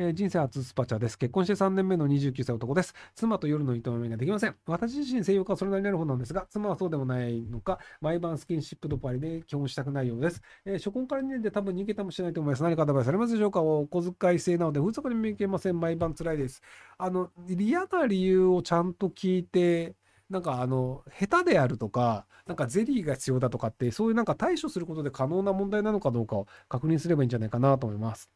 えー、人生初スパチャです。結婚して3年目の29歳男です。妻と夜の営みができません。私自身性欲はそれなりになる方なんですが、妻はそうでもないのか、毎晩スキンシップドパリで基本したくないようです。えー、初婚から2年で多分逃げたもしれないと思います。何かアドバイスありますでしょうかお小遣い制なので、風俗にも行けません。毎晩辛いです。あの、嫌な理由をちゃんと聞いて、なんかあの、下手であるとか、なんかゼリーが必要だとかって、そういうなんか対処することで可能な問題なのかどうかを確認すればいいんじゃないかなと思います。